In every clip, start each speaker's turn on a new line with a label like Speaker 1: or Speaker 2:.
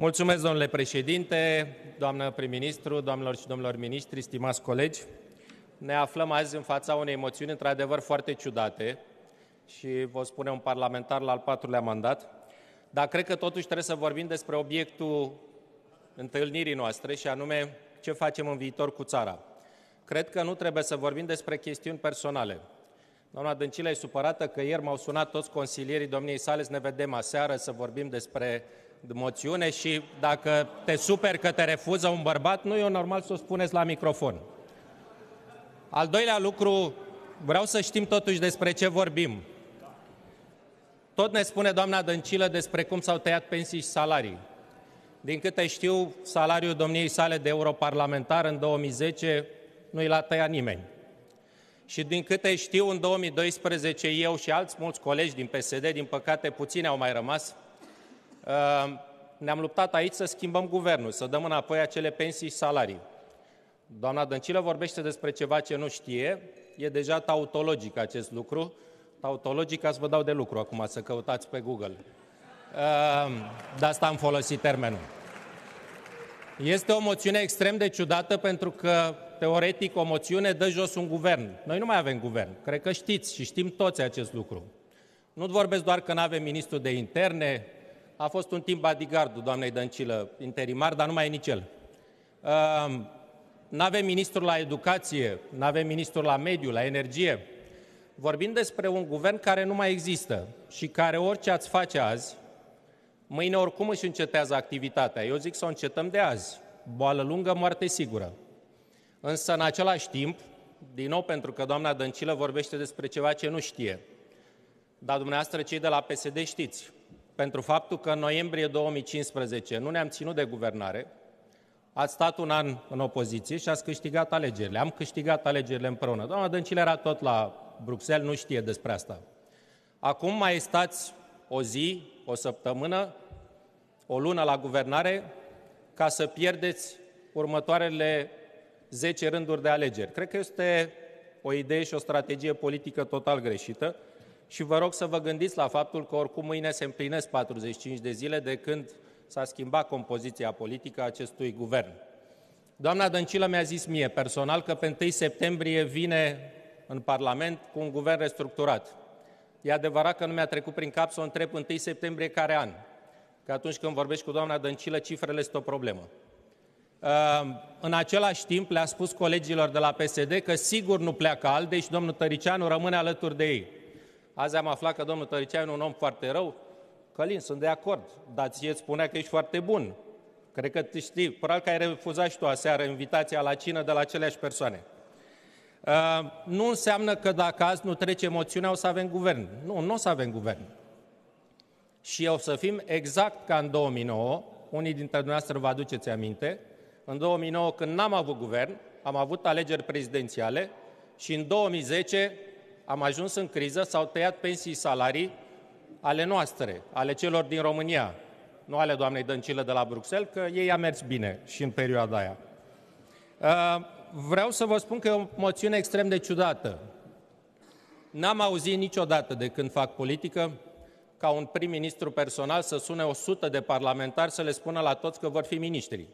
Speaker 1: Mulțumesc, domnule președinte, doamnă prim-ministru, doamnelor și domnilor miniștri, stimați colegi. Ne aflăm azi în fața unei emoțiuni într-adevăr foarte ciudate și vă spune un parlamentar la al patrulea mandat, dar cred că totuși trebuie să vorbim despre obiectul întâlnirii noastre și anume ce facem în viitor cu țara. Cred că nu trebuie să vorbim despre chestiuni personale. Doamna Dăncilă e supărată că ieri m-au sunat toți consilierii domniei sale să ne vedem aseară, să vorbim despre moțiune și dacă te super că te refuză un bărbat, nu e normal să o spuneți la microfon. Al doilea lucru, vreau să știm totuși despre ce vorbim. Tot ne spune doamna Dăncilă despre cum s-au tăiat pensii și salarii. Din câte știu, salariul domniei sale de europarlamentar în 2010 nu i l-a tăiat nimeni. Și din câte știu, în 2012 eu și alți mulți colegi din PSD, din păcate puține au mai rămas, Ehm, ne-am luptat aici să schimbăm guvernul, să dăm înapoi acele pensii și salarii. Doamna Dăncilă vorbește despre ceva ce nu știe, e deja tautologic acest lucru. Tautologic, ați vă dau de lucru acum să căutați pe Google. Ehm, de asta am folosit termenul. Este o moțiune extrem de ciudată pentru că, teoretic, o moțiune dă jos un guvern. Noi nu mai avem guvern. Cred că știți și știm toți acest lucru. Nu vorbesc doar că nu avem ministru de interne, a fost un timp bodyguardul doamnei Dăncilă, interimar, dar nu mai e nici el. Nu avem ministru la educație, nu avem ministru la mediu, la energie. Vorbim despre un guvern care nu mai există și care orice ați face azi, mâine oricum își încetează activitatea. Eu zic să o încetăm de azi. Boală lungă, moarte sigură. Însă, în același timp, din nou pentru că doamna Dăncilă vorbește despre ceva ce nu știe, dar dumneavoastră cei de la PSD știți, pentru faptul că în noiembrie 2015 nu ne-am ținut de guvernare, ați stat un an în opoziție și ați câștigat alegerile. Am câștigat alegerile împreună. Doamna Dăncilă era tot la Bruxelles, nu știe despre asta. Acum mai stați o zi, o săptămână, o lună la guvernare ca să pierdeți următoarele 10 rânduri de alegeri. Cred că este o idee și o strategie politică total greșită și vă rog să vă gândiți la faptul că oricum mâine se împlinesc 45 de zile de când s-a schimbat compoziția politică a acestui guvern. Doamna Dăncilă mi-a zis mie personal că pe 1 septembrie vine în Parlament cu un guvern restructurat. E adevărat că nu mi-a trecut prin cap să o întreb 1 septembrie care an, că atunci când vorbești cu doamna Dăncilă, cifrele sunt o problemă. Uh, în același timp le-a spus colegilor de la PSD că sigur nu pleacă al, deci domnul Tăricianu rămâne alături de ei. Azi am aflat că domnul Tăricianu e un om foarte rău. Călin, sunt de acord, dar ție îți spunea că ești foarte bun. Cred că te știi, probabil că ai refuzat și tu aseară invitația la cină de la aceleași persoane. Uh, nu înseamnă că dacă azi nu trece moțiunea, o să avem guvern. Nu, nu o să avem guvern. Și o să fim exact ca în 2009, unii dintre dumneavoastră vă aduceți aminte, în 2009 când n-am avut guvern, am avut alegeri prezidențiale și în 2010 am ajuns în criză, s-au tăiat pensii, salarii ale noastre, ale celor din România, nu ale doamnei Dăncilă de la Bruxelles, că ei a mers bine și în perioada aia. Uh, vreau să vă spun că e o moțiune extrem de ciudată. N-am auzit niciodată de când fac politică ca un prim-ministru personal să sune 100 de parlamentari să le spună la toți că vor fi miniștri.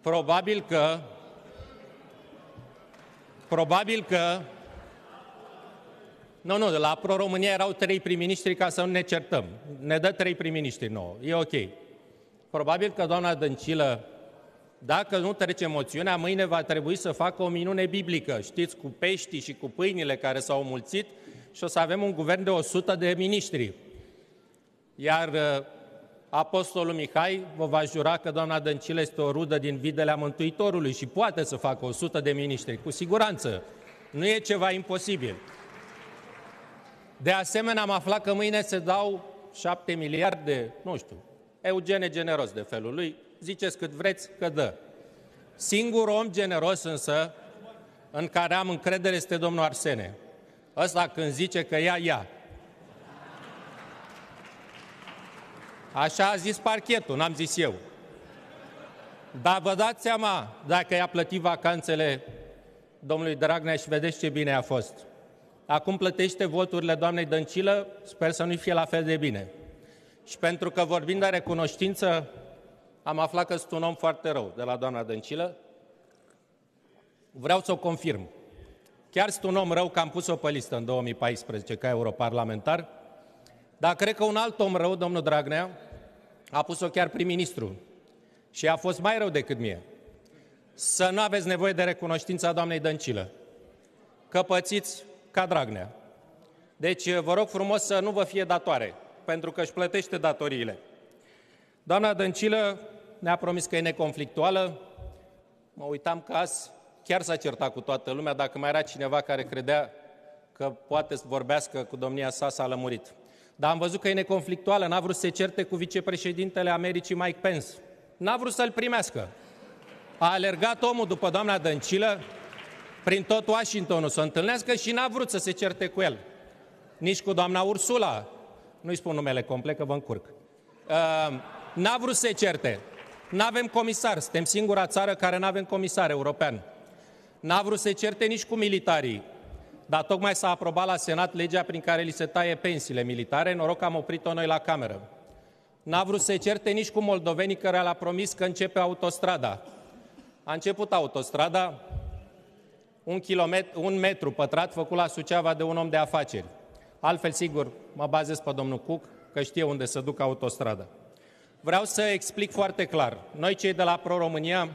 Speaker 1: Probabil că probabil că nu, nu, la Pro-România erau trei prim-ministri ca să nu ne certăm. Ne dă trei prim-ministri nouă. E ok. Probabil că doamna Dăncilă, dacă nu trece moțiunea, mâine va trebui să facă o minune biblică. Știți, cu peștii și cu pâinile care s-au mulțit și o să avem un guvern de 100 de miniștri. Iar uh, Apostolul Mihai vă va jura că doamna Dăncilă este o rudă din videle Mântuitorului și poate să facă 100 de miniștri, cu siguranță. Nu e ceva imposibil. De asemenea, am aflat că mâine se dau 7 miliarde, nu știu, Eugene generos de felul lui, ziceți cât vreți că dă. Singur om generos însă, în care am încredere, este domnul Arsene. Ăsta când zice că ia, ia. Așa a zis parchetul, n-am zis eu. Dar vă dați seama dacă i-a plătit vacanțele domnului Dragnea și vedeți ce bine a fost acum plătește voturile doamnei Dăncilă, sper să nu fie la fel de bine. Și pentru că vorbind de recunoștință, am aflat că sunt un om foarte rău de la doamna Dăncilă, vreau să o confirm. Chiar sunt un om rău că am pus-o pe listă în 2014 ca europarlamentar, dar cred că un alt om rău, domnul Dragnea, a pus-o chiar prim-ministru și a fost mai rău decât mie. Să nu aveți nevoie de recunoștința doamnei Dăncilă. Că ca Dragnea. Deci eh, vă rog frumos să nu vă fie datoare, pentru că își plătește datoriile. Doamna Dăncilă ne-a promis că e neconflictuală. Mă uitam că azi chiar s-a certat cu toată lumea. Dacă mai era cineva care credea că poate să vorbească cu domnia sa, s-a lămurit. Dar am văzut că e neconflictuală, n-a vrut să se certe cu vicepreședintele Americii Mike Pence. N-a vrut să-l primească. A alergat omul după doamna Dăncilă, prin tot Washingtonul să o întâlnească și n-a vrut să se certe cu el. Nici cu doamna Ursula, nu-i spun numele complet că vă încurc. Uh, n-a vrut să se certe. N-avem comisar, suntem singura țară care n-avem comisar european. N-a vrut să se certe nici cu militarii, dar tocmai s-a aprobat la Senat legea prin care li se taie pensiile militare, noroc că am oprit-o noi la Cameră. N-a vrut să certe nici cu moldovenii care l a promis că începe autostrada. A început autostrada, un, kilometru, un metru pătrat făcut la Suceava de un om de afaceri. Altfel, sigur, mă bazez pe domnul Cuc, că știe unde să duc autostrada. Vreau să explic foarte clar. Noi, cei de la Pro-România,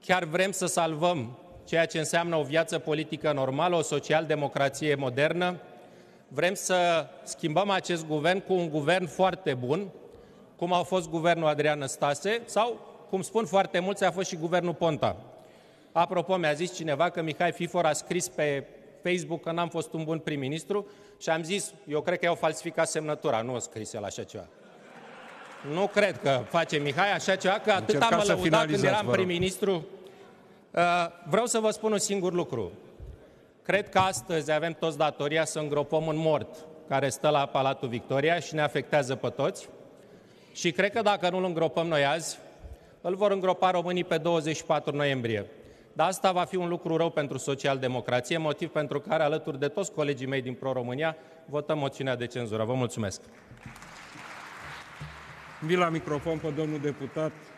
Speaker 1: chiar vrem să salvăm ceea ce înseamnă o viață politică normală, o social-democrație modernă. Vrem să schimbăm acest guvern cu un guvern foarte bun, cum a fost guvernul Adrian Stase sau, cum spun foarte mulți, a fost și guvernul Ponta. Apropo, mi-a zis cineva că Mihai Fifor a scris pe Facebook că n-am fost un bun prim-ministru și am zis, eu cred că i-au falsificat semnătura, nu o scris el așa ceva. Nu cred că face Mihai așa ceva, că atât am lăudat când eram prim-ministru. Uh, vreau să vă spun un singur lucru. Cred că astăzi avem toți datoria să îngropăm un mort care stă la Palatul Victoria și ne afectează pe toți. Și cred că dacă nu îl îngropăm noi azi, îl vor îngropa românii pe 24 noiembrie. Dar asta va fi un lucru rău pentru socialdemocrație, motiv pentru care, alături de toți colegii mei din Pro-România, votăm moțiunea de cenzură. Vă mulțumesc! Vi la microfon pe domnul deputat